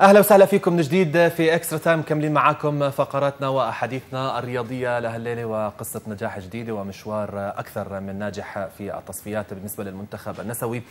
اهلا وسهلا فيكم من جديد في اكسترا تايم مكملين معاكم فقراتنا واحاديثنا الرياضيه لهالليله وقصه نجاح جديده ومشوار اكثر من ناجح في التصفيات بالنسبه للمنتخب النسوي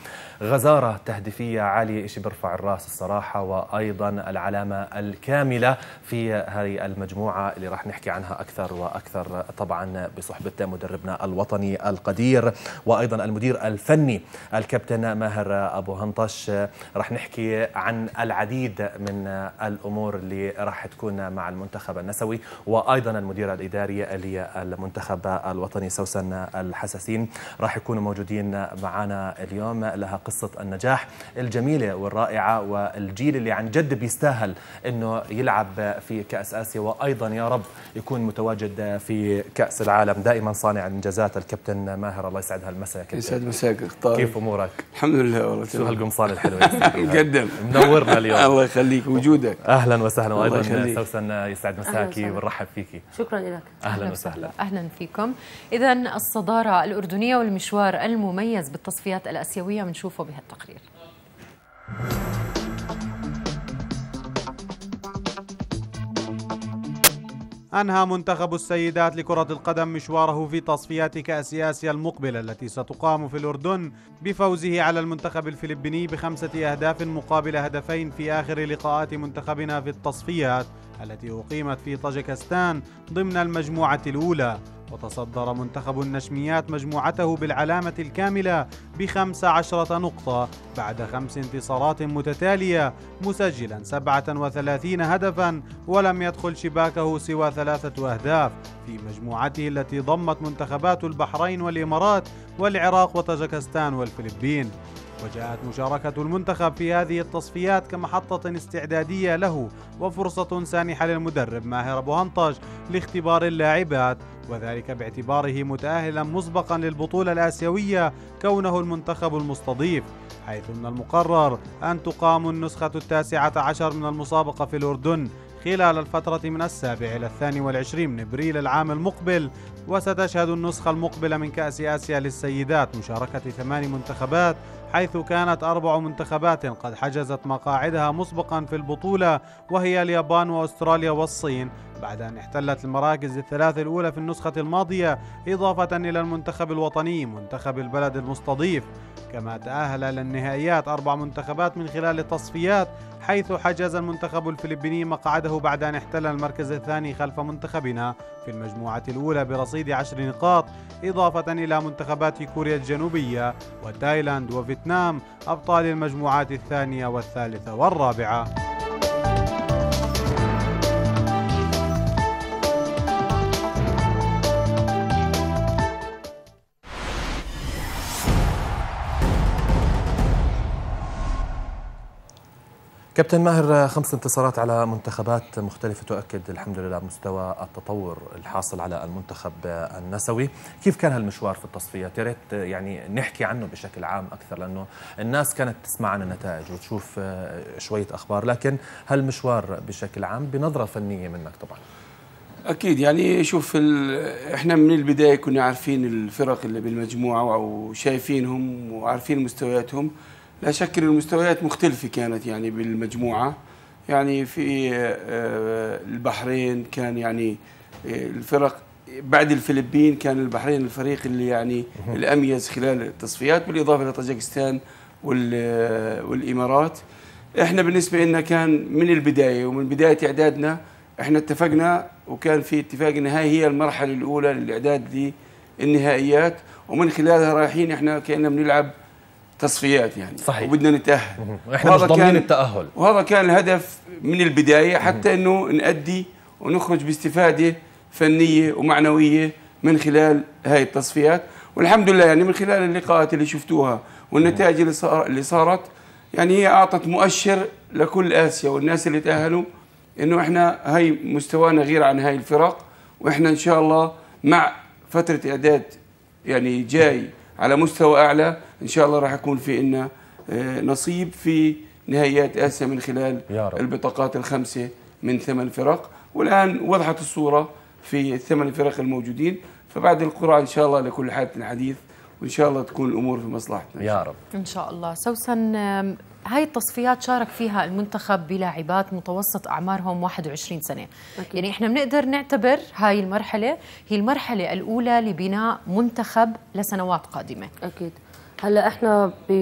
غزاره تهديفيه عاليه شيء بيرفع الراس الصراحه وايضا العلامه الكامله في هذه المجموعه اللي راح نحكي عنها اكثر واكثر طبعا بصحبه مدربنا الوطني القدير وايضا المدير الفني الكابتن ماهر ابو هنطش راح نحكي عن العديد من الامور اللي راح تكون مع المنتخب النسوي وايضا المدير الاداري للمنتخب الوطني سوسن الحساسين راح يكونوا موجودين معنا اليوم لها قصه النجاح الجميله والرائعه والجيل اللي عن جد بيستاهل انه يلعب في كاس اسيا وايضا يا رب يكون متواجد في كاس العالم دائما صانع انجازات الكابتن ماهر الله يسعدها المساء كابتن يسعد مساك كيف امورك؟ الحمد لله والله شو هالقمصان الحلوه قدم منورنا اليوم الله يخليك يخليك وجودك اهلا وسهلا وايضا سوسن يسعد مساكي ونرحب فيك شكرا لك اهلا, وسهلا اهلا فيكم اذا الصداره الاردنيه والمشوار المميز بالتصفيات الاسيويه بنشوفه بهالتقرير أنهى منتخب السيدات لكرة القدم مشواره في تصفيات كأس آسيا المقبلة التي ستقام في الأردن بفوزه على المنتخب الفلبيني بخمسة أهداف مقابل هدفين في آخر لقاءات منتخبنا في التصفيات التي أقيمت في طاجكستان ضمن المجموعة الأولى وتصدر منتخب النشميات مجموعته بالعلامة الكاملة بخمس عشرة نقطة بعد خمس انتصارات متتالية مسجلا 37 هدفا ولم يدخل شباكه سوى ثلاثة أهداف في مجموعته التي ضمت منتخبات البحرين والإمارات والعراق وطاجكستان والفلبين وجاءت مشاركة المنتخب في هذه التصفيات كمحطة استعدادية له وفرصة سانحة للمدرب ماهر أبو هنطج لاختبار اللاعبات وذلك باعتباره متأهلا مسبقا للبطولة الآسيوية كونه المنتخب المستضيف حيث من المقرر أن تقام النسخة التاسعة عشر من المسابقة في الأردن خلال الفترة من السابع إلى الثاني والعشرين من إبريل العام المقبل وستشهد النسخة المقبلة من كأس آسيا للسيدات مشاركة ثمان منتخبات حيث كانت أربع منتخبات قد حجزت مقاعدها مسبقا في البطولة وهي اليابان وأستراليا والصين بعد أن احتلت المراكز الثلاث الأولى في النسخة الماضية إضافة إلى المنتخب الوطني منتخب البلد المستضيف كما تأهل للنهائيات أربع منتخبات من خلال التصفيات حيث حجز المنتخب الفلبيني مقعده بعد أن احتل المركز الثاني خلف منتخبنا في المجموعة الأولى برصيد عشر نقاط إضافة إلى منتخبات كوريا الجنوبية وتايلاند وفيتنام أبطال المجموعات الثانية والثالثة والرابعة كابتن ماهر آه، خمس انتصارات على منتخبات مختلفة تؤكد الحمد لله مستوى التطور الحاصل على المنتخب آه، النسوي كيف كان هالمشوار في التصفيات يا ريت آه، يعني نحكي عنه بشكل عام أكثر لأنه الناس كانت تسمع عن النتائج وتشوف شوية أخبار لكن هالمشوار بشكل عام بنظرة فنية منك طبعا اكيد يعني شوف احنا من البدايه كنا عارفين الفرق اللي بالمجموعه وشايفينهم وعارفين مستوياتهم لا شك ان المستويات مختلفه كانت يعني بالمجموعه يعني في آه، آه، البحرين كان يعني آه، الفرق بعد الفلبين كان البحرين الفريق اللي يعني الاميز خلال التصفيات بالاضافه لطاجكستان والامارات احنا بالنسبه لنا كان من البدايه ومن بدايه اعدادنا احنا اتفقنا وكان في اتفاق ان هاي هي المرحله الاولى للاعداد للنهائيات ومن خلالها رايحين احنا كاننا بنلعب تصفيات يعني صحيح وبدنا نتاهل احنا مش ضامنين التاهل وهذا كان الهدف من البدايه حتى انه نادي ونخرج باستفاده فنيه ومعنويه من خلال هاي التصفيات والحمد لله يعني من خلال اللقاءات اللي شفتوها والنتائج اللي صار اللي صارت يعني هي اعطت مؤشر لكل اسيا والناس اللي تاهلوا انه احنا هاي مستوانا غير عن هاي الفرق واحنا ان شاء الله مع فتره اعداد يعني جاي على مستوى اعلى ان شاء الله راح يكون في لنا آه، نصيب في نهائيات اسيا من خلال يا رب. البطاقات الخمسه من ثمان فرق والان وضحت الصوره في الثمان فرق الموجودين فبعد القرعه ان شاء الله لكل حاله حديث وان شاء الله تكون الامور في مصلحتنا يا رب ان شاء الله سوسن هاي التصفيات شارك فيها المنتخب بلاعبات متوسط اعمارهم 21 سنه أكيد. يعني احنا بنقدر نعتبر هاي المرحله هي المرحله الاولى لبناء منتخب لسنوات قادمه اكيد هلا احنا ب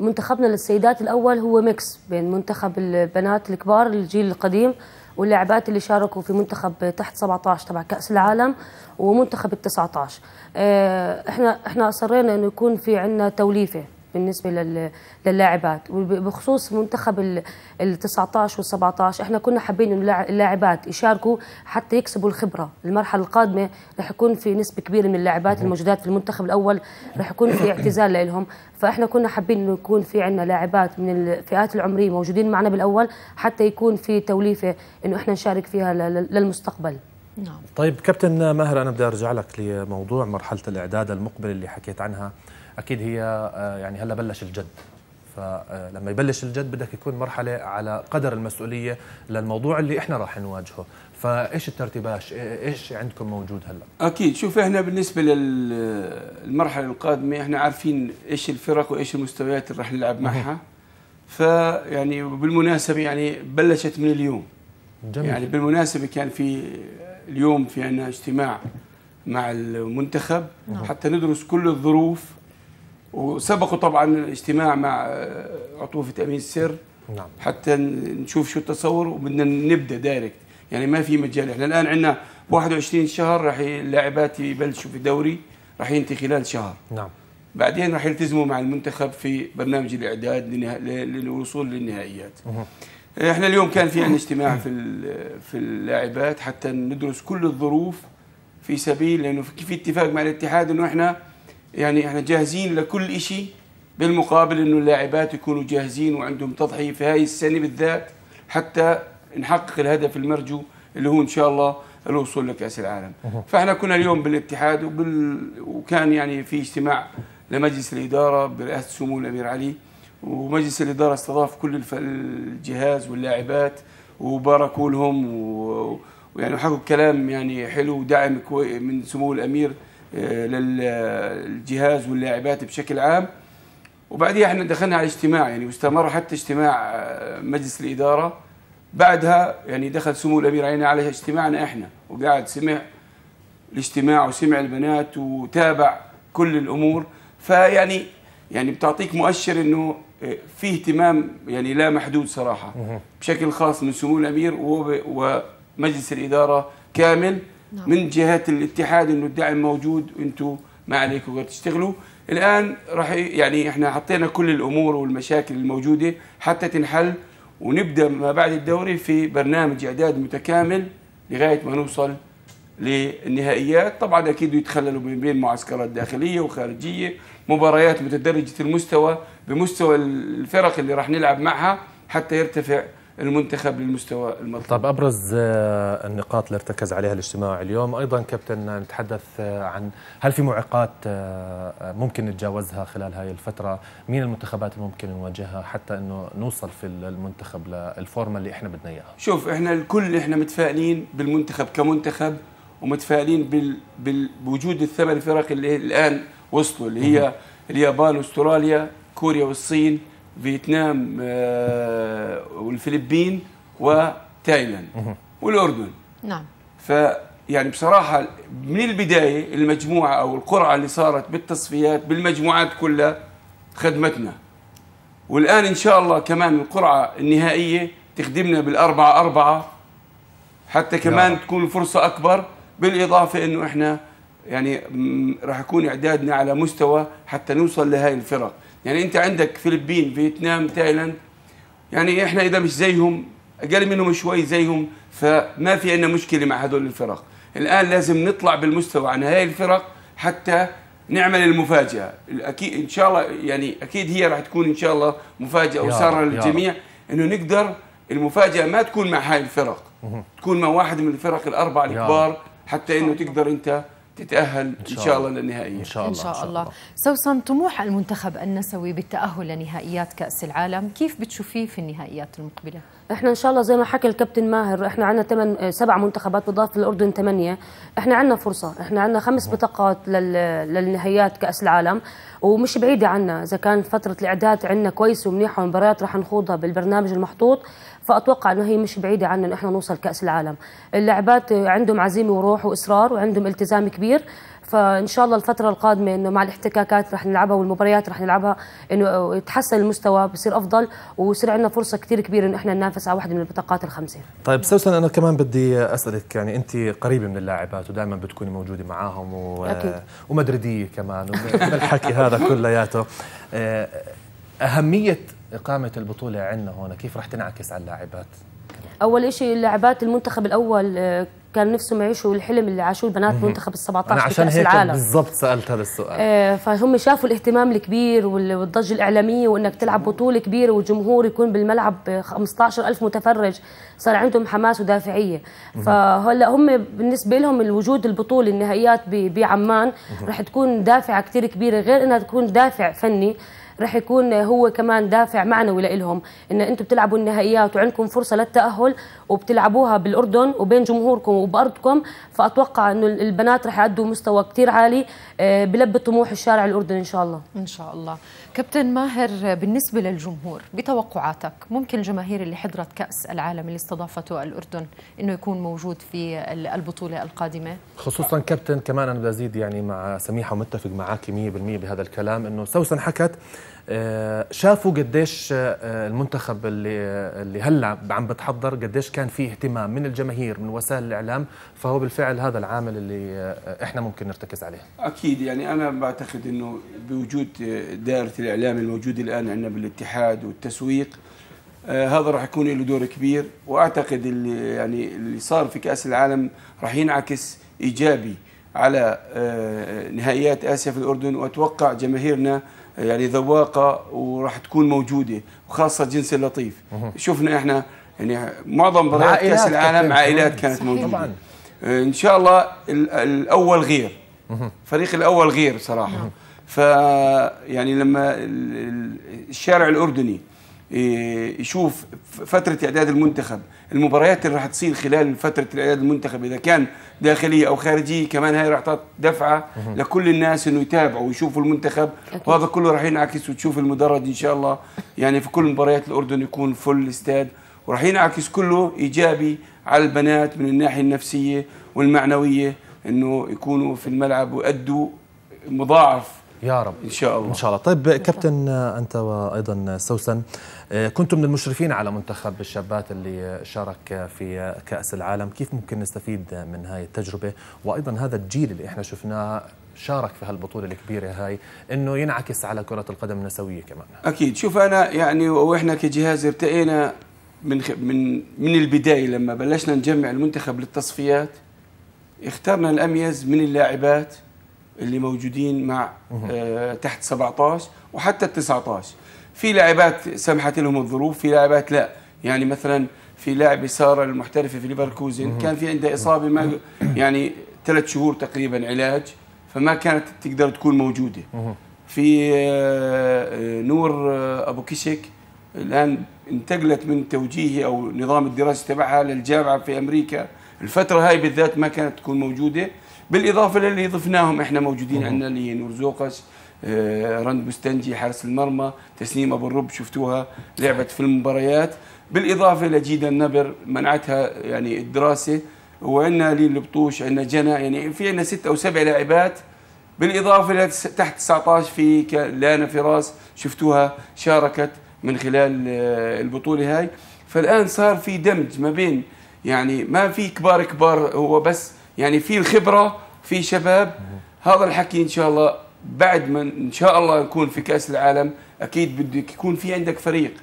منتخبنا للسيدات الاول هو ميكس بين منتخب البنات الكبار الجيل القديم واللاعبات اللي شاركوا في منتخب تحت 17 تبع كاس العالم ومنتخب ال 19 آه، احنا احنا اصرينا انه يكون في عندنا توليفه بالنسبه للاعبات وبخصوص منتخب ال 19 وال 17 احنا كنا حابين اللاعبات يشاركوا حتى يكسبوا الخبره المرحله القادمه رح يكون في نسبه كبيره من اللاعبات الموجودات في المنتخب الاول رح يكون في اعتزال لهم فاحنا كنا حابين انه يكون في عندنا لاعبات من الفئات العمريه موجودين معنا بالاول حتى يكون في توليفه انه احنا نشارك فيها للمستقبل نعم. طيب كابتن ماهر انا بدي ارجع لك لموضوع مرحله الاعداد المقبله اللي حكيت عنها اكيد هي آه، يعني هلا بلش الجد فلما آه، يبلش الجد بدك يكون مرحلة على قدر المسؤولية للموضوع اللي احنا راح نواجهه فايش الترتيبات ايش عندكم موجود هلا اكيد شوف احنا بالنسبة للمرحلة القادمة احنا عارفين ايش الفرق وايش المستويات اللي راح نلعب معها فيعني بالمناسبة يعني بلشت من اليوم جميل. يعني بالمناسبة كان في اليوم في عنا اجتماع مع المنتخب نعم. حتى ندرس كل الظروف وسبقوا طبعا الاجتماع مع آه، عطوفه امين السر نعم. حتى نشوف شو التصور وبدنا نبدا دايركت يعني ما في مجال احنا الان عندنا 21 شهر راح اللاعبات يبلشوا في الدوري راح ينتهي خلال شهر نعم بعدين راح يلتزموا مع المنتخب في برنامج الاعداد للوصول للنهائيات احنا اليوم كان في عندنا اجتماع في في اللاعبات حتى ندرس كل الظروف في سبيل لانه في اتفاق مع الاتحاد انه احنا يعني احنا جاهزين لكل شيء بالمقابل انه اللاعبات يكونوا جاهزين وعندهم تضحيه في هاي السنه بالذات حتى نحقق الهدف المرجو اللي هو ان شاء الله الوصول لكاس العالم فاحنا كنا اليوم بالاتحاد وبال... وكان يعني في اجتماع لمجلس الاداره برئاسه سمو الامير علي ومجلس الاداره استضاف كل الف... الجهاز واللاعبات وباركوا لهم و... ويعني حكوا كلام يعني حلو ودعم كوي من سمو الامير آه، للجهاز واللاعبات بشكل عام وبعديها احنا دخلنا على اجتماع يعني واستمر حتى اجتماع آه، مجلس الاداره بعدها يعني دخل سمو الامير علينا على اجتماعنا احنا وقعد سمع الاجتماع وسمع البنات وتابع كل الامور فيعني يعني بتعطيك مؤشر انه آه، في اهتمام يعني لا محدود صراحه بشكل خاص من سمو الامير ومجلس الاداره كامل نعم. من جهه الاتحاد انه الدعم موجود وانتم ما عليكم غير تشتغلوا الان راح يعني احنا حطينا كل الامور والمشاكل الموجوده حتى تنحل ونبدا ما بعد الدوري في برنامج اعداد متكامل لغايه ما نوصل للنهائيات طبعا اكيد يتخللوا من بين معسكرات داخليه وخارجيه مباريات متدرجه المستوى بمستوى الفرق اللي راح نلعب معها حتى يرتفع المنتخب للمستوى المطلوب طب أبرز آه، النقاط اللي ارتكز عليها الاجتماع اليوم أيضا كابتن آه، نتحدث آه، عن هل في معيقات ممكن نتجاوزها خلال هاي الفترة مين المنتخبات اللي ممكن نواجهها حتى أنه نوصل في المنتخب للفورمة اللي إحنا بدنا إياها شوف إحنا الكل إحنا متفائلين بالمنتخب كمنتخب ومتفائلين بال... بال... بوجود الثمان فرق اللي الآن وصلوا اللي هي اليابان واستراليا كوريا والصين فيتنام آه، والفلبين وتايلاند والاردن نعم فيعني بصراحه من البدايه المجموعه او القرعه اللي صارت بالتصفيات بالمجموعات كلها خدمتنا والان ان شاء الله كمان القرعه النهائيه تخدمنا بالأربعة أربعة حتى كمان تكون الفرصة أكبر بالإضافة أنه إحنا يعني راح يكون إعدادنا على مستوى حتى نوصل لهي الفرق يعني انت عندك فلبين فيتنام تايلاند يعني احنا اذا مش زيهم اقل منهم شوي زيهم فما في عندنا مشكله مع هذول الفرق الان لازم نطلع بالمستوى عن هاي الفرق حتى نعمل المفاجاه اكيد ان شاء الله يعني اكيد هي راح تكون ان شاء الله مفاجاه وساره للجميع انه نقدر المفاجاه ما تكون مع هاي الفرق تكون مع واحد من الفرق الاربع الكبار حتى انه تقدر انت تتأهل إن شاء, إن شاء الله للنهائية إن شاء الله, إن شاء الله. سوسن طموح المنتخب النسوي بالتأهل لنهائيات كأس العالم كيف بتشوفيه في النهائيات المقبلة؟ احنا ان شاء الله زي ما حكى الكابتن ماهر احنا عندنا ثمان سبع منتخبات بضاف للاردن ثمانيه احنا عندنا فرصه احنا عندنا خمس بطاقات للنهائيات كاس العالم ومش بعيده عنا اذا كان فتره الاعداد عندنا كويس ومنيحه والمباريات راح نخوضها بالبرنامج المحطوط فاتوقع انه هي مش بعيده عنا انه احنا نوصل كاس العالم اللاعبات عندهم عزيمه وروح واصرار وعندهم التزام كبير فان شاء الله الفتره القادمه انه مع الاحتكاكات رح نلعبها والمباريات رح نلعبها انه يتحسن المستوى بصير افضل ويصير عندنا فرصه كثير كبيره انه احنا ننافس على واحده من البطاقات الخمسه طيب سوسن انا كمان بدي اسالك يعني انت قريبه من اللاعبات ودائما بتكوني موجوده معاهم و... أكيد. ومدريديه كمان الحكي هذا كلياته اهميه اقامه البطوله عندنا هون كيف رح تنعكس على اللاعبات اول شيء اللاعبات المنتخب الاول آه، كان نفسهم يعيشوا الحلم اللي عاشوه البنات منتخب ال 17 انا عشان هيك بالضبط سالت هذا السؤال آه، فهم شافوا الاهتمام الكبير والضجه الاعلاميه وانك تلعب بطوله كبيره والجمهور يكون بالملعب 15000 متفرج صار عندهم حماس ودافعيه فهلا هم بالنسبه لهم الوجود البطوله النهائيات بعمان رح تكون دافعه كثير كبيره غير انها تكون دافع فني رح يكون هو كمان دافع معنوي لإلهم إن أنتم بتلعبوا النهائيات وعندكم فرصة للتأهل وبتلعبوها بالأردن وبين جمهوركم وبأرضكم فأتوقع إنه البنات رح يعدوا مستوى كتير عالي آه، بلب طموح الشارع الأردن إن شاء الله إن شاء الله كابتن ماهر بالنسبة للجمهور بتوقعاتك ممكن الجماهير اللي حضرت كأس العالم اللي استضافته الأردن أنه يكون موجود في البطولة القادمة خصوصا كابتن كمان أنا بزيد يعني مع سميحة ومتفق معاك 100% بهذا الكلام أنه سوسن حكت آه، شافوا قديش آه، آه، المنتخب اللي اللي هلا عم بتحضر قديش كان فيه اهتمام من الجماهير من وسائل الاعلام فهو بالفعل هذا العامل اللي احنا ممكن نرتكز عليه اكيد يعني انا بعتقد انه بوجود دائره الاعلام الموجوده الان عندنا بالاتحاد والتسويق آه هذا راح يكون له دور كبير واعتقد اللي يعني اللي صار في كاس العالم راح ينعكس ايجابي على آه نهائيات اسيا في الاردن واتوقع جماهيرنا يعني ذواقه وراح تكون موجوده وخاصه الجنس اللطيف شفنا احنا يعني معظم مباريات كاس العالم عائلات كانت موجوده طبعا ان شاء الله الاول غير الفريق الاول غير صراحه ف يعني لما الشارع الاردني إيه، يشوف فتره اعداد المنتخب المباريات اللي راح تصير خلال فتره إعداد المنتخب اذا كان داخلية او خارجية كمان هاي راح تعطي دفعه لكل الناس انه يتابعوا ويشوفوا المنتخب وهذا كله راح ينعكس وتشوف المدرج ان شاء الله يعني في كل مباريات الاردن يكون فل استاد وراح ينعكس كله ايجابي على البنات من الناحيه النفسيه والمعنويه انه يكونوا في الملعب ويؤدوا مضاعف يا رب ان شاء الله ان شاء الله طيب كابتن انت وايضا سوسن آه، كنتم من المشرفين على منتخب الشابات اللي شارك في كاس العالم كيف ممكن نستفيد من هاي التجربه وايضا هذا الجيل اللي احنا شفناه شارك في هالبطوله الكبيره هاي انه ينعكس على كره القدم النسويه كمان اكيد شوف انا يعني واحنا كجهاز ارتئينا من من من البدايه لما بلشنا نجمع المنتخب للتصفيات اخترنا الاميز من اللاعبات اللي موجودين مع آه، تحت 17 وحتى ال 19 في لاعبات سمحت لهم الظروف في لاعبات لا يعني مثلا في لاعب ساره المحترفه في ليفركوزن كان في عنده اصابه ما يعني ثلاث شهور تقريبا علاج فما كانت تقدر تكون موجوده في آه، آه، نور ابو كشك الان انتقلت من توجيهي او نظام الدراسه تبعها للجامعه في امريكا الفتره هاي بالذات ما كانت تكون موجوده بالاضافه للي ضفناهم احنا موجودين عندنا اللي نور آه، رند بستنجي حارس المرمى تسنيم ابو الرب شفتوها لعبت في المباريات بالاضافه لجيدا النبر منعتها يعني الدراسه وعندنا لين البطوش عندنا جنى يعني في عندنا ست او سبع لاعبات بالاضافه لتحت 19 في لانا فراس شفتوها شاركت من خلال آه، البطوله هاي فالان صار في دمج ما بين يعني ما في كبار كبار هو بس يعني في الخبره في شباب هذا الحكي ان شاء الله بعد ما ان شاء الله نكون في كاس العالم اكيد بدك يكون في عندك فريق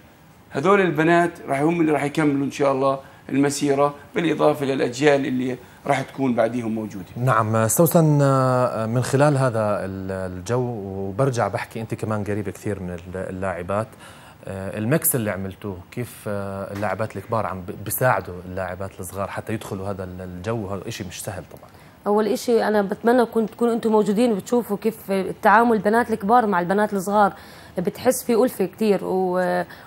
هذول البنات راح هم اللي راح يكملوا ان شاء الله المسيره بالاضافه للاجيال اللي راح تكون بعديهم موجوده نعم استوسن آه، من خلال هذا الجو وبرجع بحكي انت كمان قريبه كثير من اللاعبات آه، المكس اللي عملتوه كيف آه، اللاعبات الكبار عم بيساعدوا اللاعبات الصغار حتى يدخلوا هذا الجو هذا شيء مش سهل طبعا اول إشي انا بتمنى كنت تكونوا انتم موجودين وتشوفوا كيف التعامل البنات الكبار مع البنات الصغار بتحس في ألفة كثير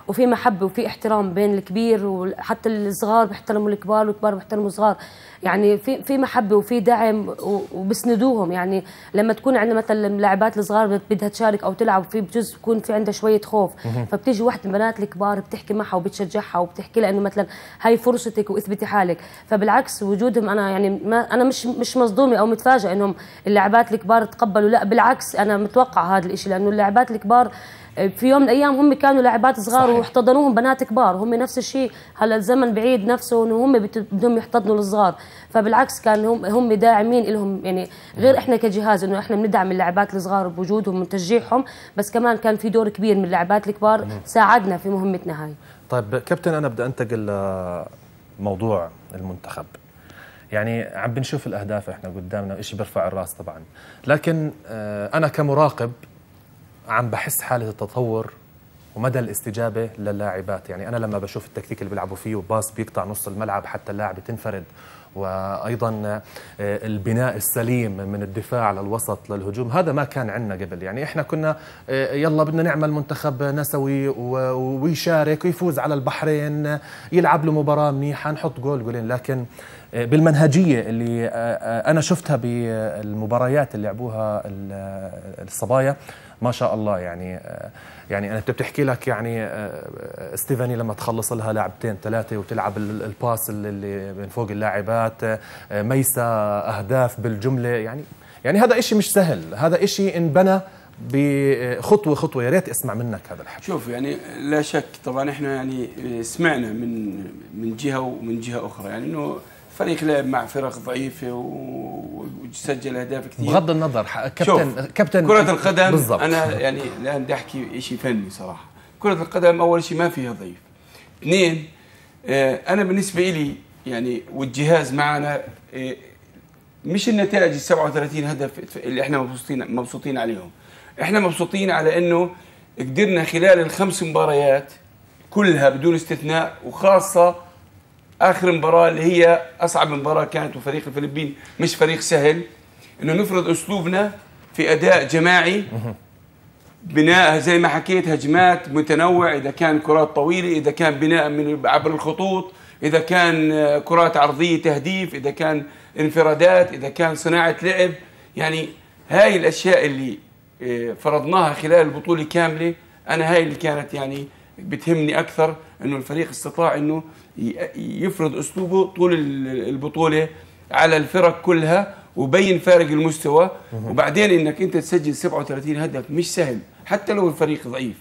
وفي محبة وفي احترام بين الكبير وحتى الصغار بيحترموا الكبار والكبار بيحترموا الصغار يعني في في محبة وفي دعم وبسندوهم يعني لما تكون عندنا مثلا لاعبات الصغار بدها تشارك أو تلعب في بجوز بكون في عندها شوية خوف فبتيجي وحده من البنات الكبار بتحكي معها وبتشجعها وبتحكي لها إنه مثلا هاي فرصتك واثبتي حالك فبالعكس وجودهم أنا يعني ما أنا مش مش مصدومة أو متفاجئة إنهم اللاعبات الكبار تقبلوا لا بالعكس أنا متوقعة هذا الشيء لأنه اللاعبات الكبار في يوم من الايام هم كانوا لاعبات صغار صحيح. واحتضنوهم بنات كبار هم نفس الشيء هلا الزمن بعيد نفسه انه هم بدهم يحتضنوا الصغار فبالعكس كان هم هم داعمين لهم يعني غير احنا كجهاز انه احنا بندعم اللاعبات الصغار بوجودهم وتشجيعهم بس كمان كان في دور كبير من اللاعبات الكبار ساعدنا في مهمتنا هاي طيب كابتن انا بدي انتقل لموضوع المنتخب يعني عم بنشوف الاهداف احنا قدامنا شيء بيرفع الراس طبعا لكن آه، انا كمراقب عم بحس حاله التطور ومدى الاستجابه للاعبات يعني انا لما بشوف التكتيك اللي بيلعبوا فيه وباص بيقطع نص الملعب حتى اللاعب تنفرد وايضا آه، البناء السليم من الدفاع للوسط للهجوم هذا ما كان عندنا قبل يعني احنا كنا آه، يلا بدنا نعمل منتخب نسوي ويشارك ويفوز على البحرين يلعب له مباراه منيحه نحط جول جولين لكن آه، بالمنهجيه اللي انا شفتها بالمباريات اللي لعبوها الصبايا ما شاء الله يعني آه، يعني انا بتحكي لك يعني آه، آه، ستيفاني لما تخلص لها لعبتين ثلاثه وتلعب الباس اللي من فوق اللاعبات ميسا اهداف بالجمله يعني يعني هذا إشي مش سهل هذا إشي انبنى بخطوه خطوه يا ريت اسمع منك هذا الحكي شوف يعني لا شك طبعا احنا يعني سمعنا من من جهه ومن جهه اخرى يعني انه فريق لعب مع فرق ضعيفه وسجل اهداف كثير بغض النظر كابتن كابتن كره القدم بالزبط. انا يعني الان بدي احكي شيء فني صراحه كره القدم اول شيء ما فيها ضعيف اثنين آه، انا بالنسبه لي يعني والجهاز معنا آه، مش النتائج ال 37 هدف اللي احنا مبسوطين مبسوطين عليهم احنا مبسوطين على انه قدرنا خلال الخمس مباريات كلها بدون استثناء وخاصه اخر مباراه اللي هي اصعب مباراه كانت وفريق الفلبين مش فريق سهل انه نفرض اسلوبنا في اداء جماعي بناء زي ما حكيت هجمات متنوع اذا كان كرات طويله اذا كان بناء من عبر الخطوط اذا كان كرات عرضيه تهديف اذا كان انفرادات اذا كان صناعه لعب يعني هاي الاشياء اللي آه، فرضناها خلال البطوله كامله انا هاي اللي كانت يعني بتهمني اكثر انه الفريق استطاع انه يفرض اسلوبه طول البطوله على الفرق كلها وبين فارق المستوى وبعدين انك انت تسجل 37 هدف مش سهل حتى لو الفريق ضعيف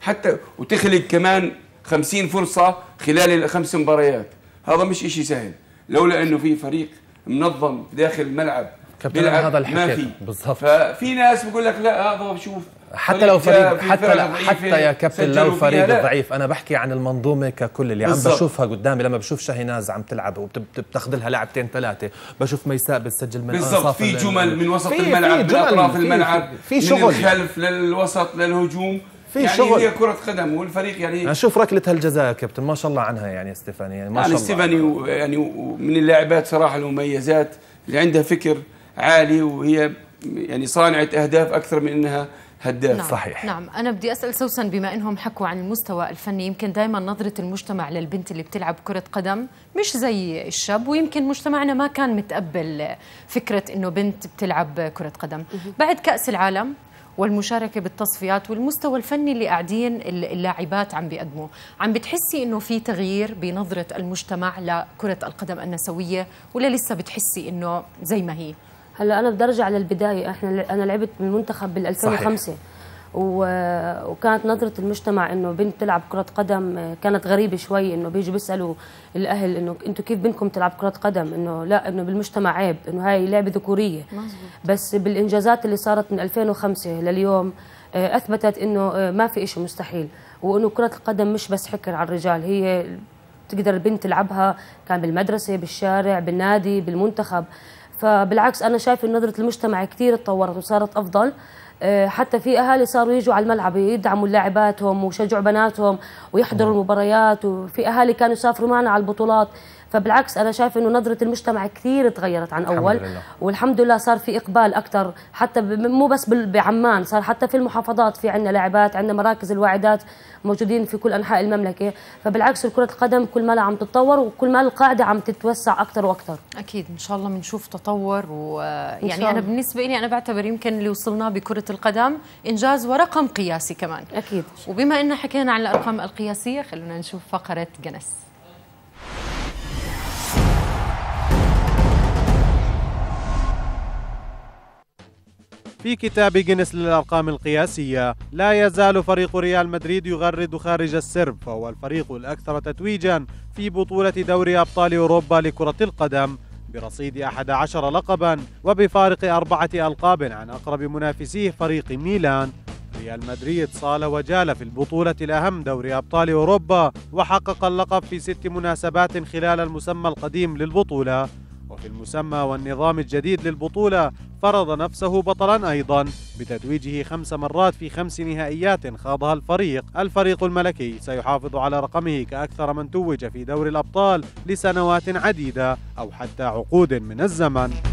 حتى وتخلق كمان 50 فرصه خلال الخمس مباريات هذا مش شيء سهل لولا انه في فريق منظم داخل الملعب كابتن هذا الحكي ما في بالظبط ففي ناس بقول لك لا هذا شوف حتى لو فريق حتى لا حتى يا كابتن لو فريق ضعيف انا بحكي عن المنظومه ككل اللي عم بشوفها قدامي لما بشوف شاهيناز عم تلعب وبتاخذ لها لاعبتين ثلاثه بشوف ميساء بتسجل من بالضبط في جمل من وسط فيه الملعب من لاطراف الملعب في شغل من الخلف للوسط للهجوم في يعني شغل هي كرة قدم والفريق يعني نشوف ركلة هالجزاء يا كابتن ما شاء الله عنها يعني ستيفاني يعني ما يعني شاء الله يعني ستيفاني يعني من اللاعبات صراحة المميزات اللي عندها فكر عالي وهي يعني صانعه اهداف اكثر من انها هداف نعم. صحيح نعم أنا بدي أسأل سوسن بما أنهم حكوا عن المستوى الفني يمكن دائما نظرة المجتمع للبنت اللي بتلعب كرة قدم مش زي الشاب ويمكن مجتمعنا ما كان متقبل فكرة أنه بنت بتلعب كرة قدم بعد كأس العالم والمشاركة بالتصفيات والمستوى الفني اللي قاعدين اللاعبات عم بيقدموه عم بتحسي أنه في تغيير بنظرة المجتمع لكرة القدم النسوية ولا لسه بتحسي أنه زي ما هي هلا انا بدي ارجع للبدايه احنا انا لعبت بالمنتخب بال 2005 وكانت نظرة المجتمع انه بنت تلعب كرة قدم كانت غريبة شوي انه بيجوا بيسألوا الاهل انه انتم كيف بنتكم تلعب كرة قدم انه لا انه بالمجتمع عيب انه هاي لعبة ذكورية بس بالانجازات اللي صارت من 2005 لليوم آه، اثبتت انه آه، ما في شيء مستحيل وانه كرة القدم مش بس حكر على الرجال هي تقدر البنت تلعبها كان بالمدرسة بالشارع بالنادي بالمنتخب فبالعكس انا شايف ان نظره المجتمع كثير تطورت وصارت افضل آه، حتى في اهالي صاروا يجوا على الملعب يدعموا لاعباتهم ويشجعوا بناتهم ويحضروا المباريات وفي اهالي كانوا يسافروا معنا على البطولات فبالعكس انا شايف انه نظره المجتمع كثير تغيرت عن اول الحمد لله. والحمد لله صار في اقبال اكثر حتى مو بس بعمان صار حتى في المحافظات في عندنا لاعبات عندنا مراكز الواعدات موجودين في كل انحاء المملكه فبالعكس كره القدم كل ما عم تتطور وكل ما القاعده عم تتوسع اكثر واكثر اكيد ان شاء الله بنشوف تطور ويعني انا بالنسبه لي انا بعتبر يمكن اللي وصلناه بكره القدم انجاز ورقم قياسي كمان اكيد وبما ان حكينا عن الارقام القياسيه خلونا نشوف فقره جنس في كتاب جينيس للأرقام القياسية لا يزال فريق ريال مدريد يغرد خارج السرب فهو الفريق الأكثر تتويجا في بطولة دوري أبطال أوروبا لكرة القدم برصيد 11 لقبا وبفارق أربعة ألقاب عن أقرب منافسيه فريق ميلان ريال مدريد صال وجال في البطولة الأهم دوري أبطال أوروبا وحقق اللقب في ست مناسبات خلال المسمى القديم للبطولة وفي المسمى والنظام الجديد للبطولة فرض نفسه بطلا أيضا بتتويجه خمس مرات في خمس نهائيات خاضها الفريق الفريق الملكي سيحافظ على رقمه كأكثر من توج في دور الأبطال لسنوات عديدة أو حتى عقود من الزمن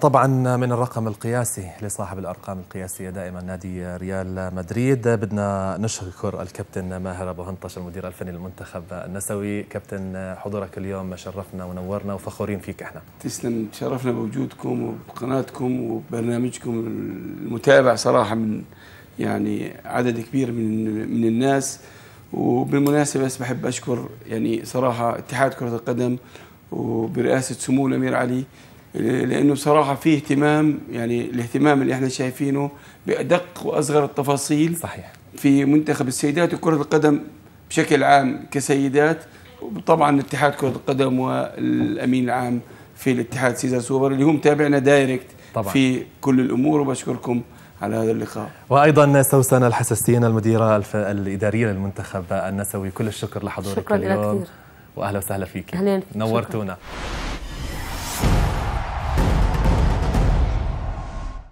طبعا من الرقم القياسي لصاحب الارقام القياسيه دائما نادي ريال مدريد بدنا نشكر الكابتن ماهر ابو هنطش المدير الفني للمنتخب النسوي كابتن حضورك اليوم شرفنا ونورنا وفخورين فيك احنا تسلم تشرفنا بوجودكم وبقناتكم وبرنامجكم المتابع صراحه من يعني عدد كبير من من الناس وبالمناسبه بس بحب اشكر يعني صراحه اتحاد كره القدم وبرئاسه سمو الامير علي لانه بصراحه في اهتمام يعني الاهتمام اللي احنا شايفينه بادق واصغر التفاصيل صحيح في منتخب السيدات وكره القدم بشكل عام كسيدات وطبعا اتحاد كره القدم والامين العام في الاتحاد سيزا سوبر اللي هو متابعنا دايركت طبعا. في كل الامور وبشكركم على هذا اللقاء وايضا سوسن الحسستين المديره الاداريه للمنتخب النسوي كل الشكر لحضورك شكرا اليوم كثير. واهلا وسهلا فيك نورتونا